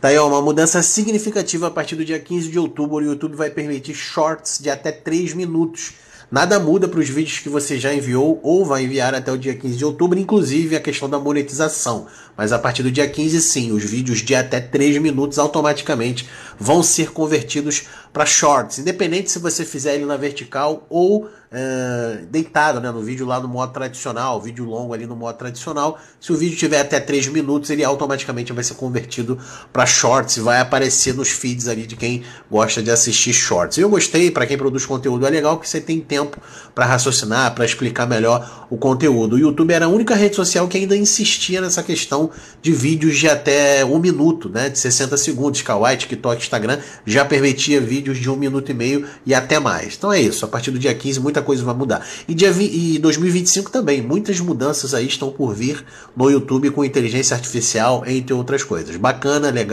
Tá aí, ó, uma mudança significativa a partir do dia 15 de outubro. O YouTube vai permitir shorts de até 3 minutos. Nada muda para os vídeos que você já enviou ou vai enviar até o dia 15 de outubro, inclusive a questão da monetização. Mas a partir do dia 15, sim, os vídeos de até 3 minutos automaticamente vão ser convertidos para shorts, independente se você fizer ele na vertical ou é, deitado, né, no vídeo lá no modo tradicional, vídeo longo ali no modo tradicional. Se o vídeo tiver até 3 minutos, ele automaticamente vai ser convertido para shorts e vai aparecer nos feeds ali de quem gosta de assistir shorts. Eu gostei, para quem produz conteúdo é legal que você tem tempo para raciocinar, para explicar melhor o conteúdo. O YouTube era a única rede social que ainda insistia nessa questão de vídeos de até um minuto, né, de 60 segundos, Kawaii, TikTok, Instagram já permitia vídeos de um minuto e meio e até mais. Então é isso, a partir do dia 15 muita coisa vai mudar. E, dia e 2025 também, muitas mudanças aí estão por vir no YouTube com inteligência artificial, entre outras coisas. Bacana, legal.